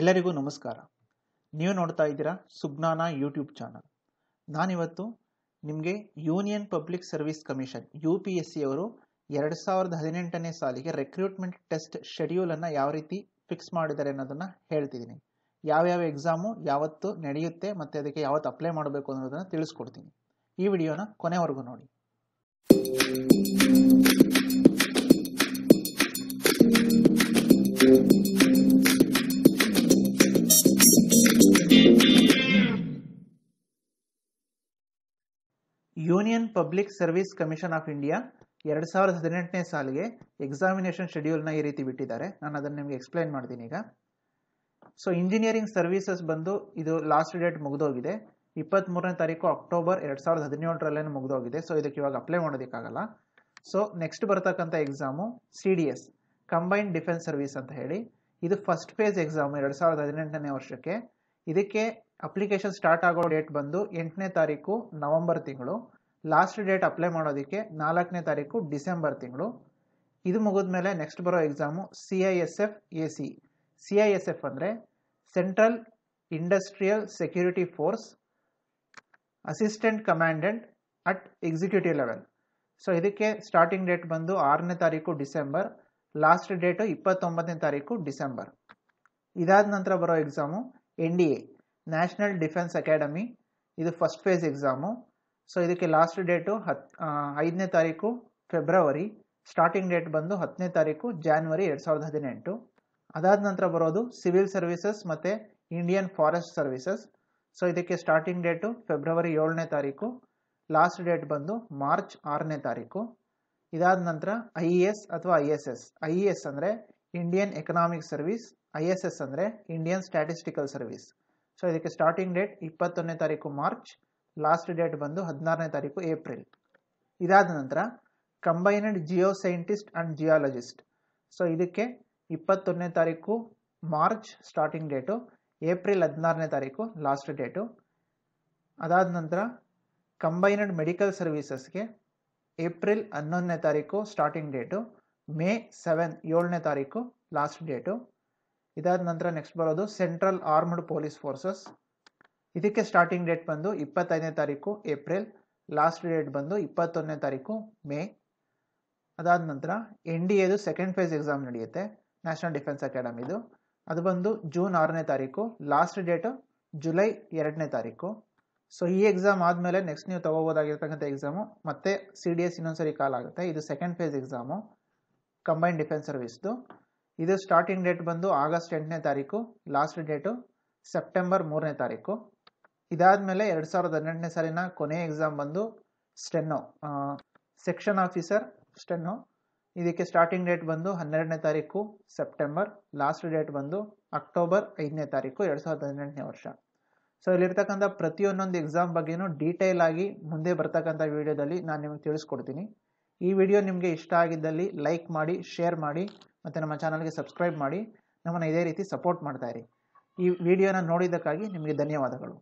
ಎಲ್ಲರಿಗೂ ನಮಸ್ಕಾರ ನೀವು ನೋಡ್ತಾ ಇದ್ದೀರಾ ಸುಜ್ಞಾನ ಯೂಟ್ಯೂಬ್ ಚಾನಲ್ ನಾನಿವತ್ತು ನಿಮಗೆ Union Public Service Commission U P S C ಅವರು ಎರಡು ಸಾವಿರದ ಹದಿನೆಂಟನೇ ಸಾಲಿಗೆ ರೆಕ್ರೂಟ್ಮೆಂಟ್ ಟೆಸ್ಟ್ ಶೆಡ್ಯೂಲನ್ನು ಯಾವ ರೀತಿ ಫಿಕ್ಸ್ ಮಾಡಿದ್ದಾರೆ ಅನ್ನೋದನ್ನು ಹೇಳ್ತಿದ್ದೀನಿ ಯಾವ್ಯಾವ ಎಕ್ಸಾಮು ಯಾವತ್ತು ನಡೆಯುತ್ತೆ ಮತ್ತು ಅದಕ್ಕೆ ಯಾವತ್ತು ಅಪ್ಲೈ ಮಾಡಬೇಕು ಅನ್ನೋದನ್ನು ತಿಳಿಸ್ಕೊಡ್ತೀನಿ ಈ ವಿಡಿಯೋನ ಕೊನೆವರೆಗೂ ನೋಡಿ Union Public Service Commission of India ಎರಡು ಸಾವಿರದ ಹದಿನೆಂಟನೇ ಸಾಲಿಗೆ ಎಕ್ಸಾಮಿನೇಷನ್ ಶೆಡ್ಯೂಲ್ನ ಈ ರೀತಿ ಬಿಟ್ಟಿದ್ದಾರೆ ನಾನು ಅದನ್ನು ನಿಮಗೆ ಎಕ್ಸ್ಪ್ಲೈನ್ ಮಾಡ್ತೀನಿ ಈಗ ಸೊ ಇಂಜಿನಿಯರಿಂಗ್ ಸರ್ವಿಸಸ್ ಬಂದು ಇದು ಲಾಸ್ಟ್ ಡೇಟ್ ಮುಗಿದೋಗಿದೆ ಇಪ್ಪತ್ತ್ಮೂರನೇ ತಾರೀಕು ಅಕ್ಟೋಬರ್ ಎರಡು ಸಾವಿರದ ಹದಿನೇಳರಲ್ಲೇ ಮುಗಿದೋಗಿದೆ ಸೊ ಇದಕ್ಕೆ ಇವಾಗ ಅಪ್ಲೈ ಮಾಡೋದಕ್ಕಾಗಲ್ಲ ಸೊ ನೆಕ್ಸ್ಟ್ ಬರ್ತಕ್ಕಂಥ exam C D S Combined Defence Service ಅಂತ ಹೇಳಿ ಇದು ಫಸ್ಟ್ ಫೇಸ್ ಎಕ್ಸಾಮ್ ಎರಡು ಸಾವಿರದ ಹದಿನೆಂಟನೇ ವರ್ಷಕ್ಕೆ ಇದಕ್ಕೆ ಅಪ್ಲಿಕೇಶನ್ ಸ್ಟಾರ್ಟ್ ಆಗೋ ಡೇಟ್ ಬಂದು ಎಂಟನೇ ತಾರೀಕು ನವಂಬರ್ ತಿಂಗಳು ಲಾಸ್ಟ್ ಡೇಟ್ ಅಪ್ಲೈ ಮಾಡೋದಕ್ಕೆ ನಾಲ್ಕನೇ ತಾರೀಕು ಡಿಸೆಂಬರ್ ತಿಂಗಳು ಇದು ಮುಗಿದ ಮೇಲೆ ನೆಕ್ಸ್ಟ್ ಬರೋ exam C I S F A C C I S F ಅಂದರೆ Central Industrial Security Force Assistant Commandant at executive level so ಇದಕ್ಕೆ ಸ್ಟಾರ್ಟಿಂಗ್ ಡೇಟ್ ಬಂದು ಆರನೇ ತಾರೀಕು ಡಿಸೆಂಬರ್ ಲಾಸ್ಟ್ ಡೇಟು ಇಪ್ಪತ್ತೊಂಬತ್ತನೇ ತಾರೀಕು ಡಿಸೆಂಬರ್ ಇದಾದ ನಂತರ ಬರೋ exam N D A National Defence Academy ಇದು ಫಸ್ಟ್ ಫೇಸ್ ಎಕ್ಸಾಮು ಸೊ ಇದಕ್ಕೆ ಲಾಸ್ಟ್ ಡೇಟು ಹತ್ ಐದನೇ ತಾರೀಕು ಫೆಬ್ರವರಿ ಸ್ಟಾರ್ಟಿಂಗ್ ಡೇಟ್ ಬಂದು ಹತ್ತನೇ ತಾರೀಕು ಜಾನ್ವರಿ ಎರಡು ಸಾವಿರದ ಹದಿನೆಂಟು ಅದಾದ ನಂತರ ಬರೋದು ಸಿವಿಲ್ ಸರ್ವಿಸಸ್ ಮತ್ತು ಇಂಡಿಯನ್ ಫಾರೆಸ್ಟ್ ಸರ್ವಿಸಸ್ ಸೊ ಇದಕ್ಕೆ ಸ್ಟಾರ್ಟಿಂಗ್ ಡೇಟು ಫೆಬ್ರವರಿ ಏಳನೇ ತಾರೀಕು ಲಾಸ್ಟ್ ಡೇಟ್ ಬಂದು ಮಾರ್ಚ್ ಆರನೇ ತಾರೀಕು ಇದಾದ ನಂತರ ಐ ಇ ಎಸ್ ಅಥವಾ I S S I E S ಅಂದರೆ Indian Economic Service I S S ಅಂದರೆ ಇಂಡಿಯನ್ ಸ್ಟ್ಯಾಟಿಸ್ಟಿಕಲ್ ಸರ್ವಿಸ್ ಸೊ ಇದಕ್ಕೆ ಸ್ಟಾರ್ಟಿಂಗ್ ಡೇಟ್ ಇಪ್ಪತ್ತೊಂದನೇ ತಾರೀಕು ಮಾರ್ಚ್ ಲಾಸ್ಟ್ ಡೇಟ್ ಬಂದು ಹದಿನಾರನೇ ತಾರೀಕು ಏಪ್ರಿಲ್ ಇದಾದ ನಂತರ combined geo scientist and geologist so ಇದಕ್ಕೆ ಇಪ್ಪತ್ತೊಂದನೇ ತಾರೀಕು ಮಾರ್ಚ್ ಸ್ಟಾರ್ಟಿಂಗ್ ಡೇಟು ಏಪ್ರಿಲ್ ಹದಿನಾರನೇ ತಾರೀಕು ಲಾಸ್ಟ್ ಡೇಟು ಅದಾದ ನಂತರ ಕಂಬೈನಡ್ ಮೆಡಿಕಲ್ ಸರ್ವೀಸಸ್ಗೆ ಏಪ್ರಿಲ್ ಹನ್ನೊಂದನೇ ತಾರೀಕು ಸ್ಟಾರ್ಟಿಂಗ್ ಡೇಟು ಮೇ ಸೆವೆನ್ ಏಳನೇ ತಾರೀಕು ಲಾಸ್ಟ್ ಡೇಟು ಇದಾದ ನಂತರ ನೆಕ್ಸ್ಟ್ ಬರೋದು ಸೆಂಟ್ರಲ್ ಆರ್ಮ್ಡ್ ಪೊಲೀಸ್ ಫೋರ್ಸಸ್ ಇದಕ್ಕೆ ಸ್ಟಾರ್ಟಿಂಗ್ ಡೇಟ್ ಬಂದು ಇಪ್ಪತ್ತೈದನೇ ತಾರೀಕು ಏಪ್ರಿಲ್ ಲಾಸ್ಟ್ ಡೇಟ್ ಬಂದು ಇಪ್ಪತ್ತೊಂದನೇ ತಾರೀಕು ಮೇ ಅದಾದ ನಂತರ ಎನ್ ಡಿ ಎದು ಸೆಕೆಂಡ್ ಫೇಸ್ ಎಕ್ಸಾಮ್ ನಡೆಯುತ್ತೆ ನ್ಯಾಷನಲ್ ಡಿಫೆನ್ಸ್ ಅಕಾಡೆಮಿದು ಅದು ಬಂದು ಜೂನ್ ಆರನೇ ತಾರೀಕು ಲಾಸ್ಟ್ ಡೇಟು ಜುಲೈ ಎರಡನೇ ತಾರೀಕು ಸೊ ಈ ಎಕ್ಸಾಮ್ ಆದಮೇಲೆ ನೆಕ್ಸ್ಟ್ ನೀವು ತಗೋಬೋದಾಗಿರ್ತಕ್ಕಂಥ ಎಕ್ಸಾಮು ಮತ್ತೆ ಸಿ ಡಿ ಎಸ್ ಇನ್ನೊಂದ್ಸರಿ ಕಾಲ್ ಆಗುತ್ತೆ ಇದು second phase exam combine defence ಸರ್ವಿಸ್ದು ಇದು ಸ್ಟಾರ್ಟಿಂಗ್ ಡೇಟ್ ಬಂದು ಆಗಸ್ಟ್ ಎಂಟನೇ ತಾರೀಕು ಲಾಸ್ಟ್ ಡೇಟು ಸೆಪ್ಟೆಂಬರ್ ಮೂರನೇ ತಾರೀಕು ಇದಾದ ಮೇಲೆ ಎರಡು ಸಾವಿರದ ಹನ್ನೆರಡನೇ ಸಾಲಿನ ಕೊನೆಯ ಎಕ್ಸಾಮ್ ಬಂದು ಸ್ಟೆನ್ನೋ ಸೆಕ್ಷನ್ ಆಫೀಸರ್ ಸ್ಟೆನ್ನೋ ಇದಕ್ಕೆ ಸ್ಟಾರ್ಟಿಂಗ್ ಡೇಟ್ ಬಂದು ಹನ್ನೆರಡನೇ ತಾರೀಕು ಸೆಪ್ಟೆಂಬರ್ ಲಾಸ್ಟ್ ಡೇಟ್ ಬಂದು ಅಕ್ಟೋಬರ್ ಐದನೇ ತಾರೀಕು ಎರಡು ಸಾವಿರದ ಹನ್ನೆರಡನೇ ವರ್ಷ ಸೊ ಇಲ್ಲಿರ್ತಕ್ಕಂಥ ಪ್ರತಿಯೊಂದೊಂದು ಎಕ್ಸಾಮ್ ಬಗ್ಗೆನೂ ಡೀಟೇಲ್ ಆಗಿ ಮುಂದೆ ಬರ್ತಕ್ಕಂಥ ವಿಡಿಯೋದಲ್ಲಿ ನಾನು ನಿಮಗೆ ತಿಳಿಸ್ಕೊಡ್ತೀನಿ ಈ ವಿಡಿಯೋ ನಿಮಗೆ ಇಷ್ಟ ಆಗಿದ್ದಲ್ಲಿ ಲೈಕ್ ಮಾಡಿ ಶೇರ್ ಮಾಡಿ ಮತ್ತು ನಮ್ಮ ಚಾನಲ್ಗೆ ಸಬ್ಸ್ಕ್ರೈಬ್ ಮಾಡಿ ನಮ್ಮನ್ನು ಇದೇ ರೀತಿ ಸಪೋರ್ಟ್ ಮಾಡ್ತಾ ಇರಿ ಈ ವಿಡಿಯೋನ ನೋಡಿದ್ದಕ್ಕಾಗಿ ನಿಮಗೆ ಧನ್ಯವಾದಗಳು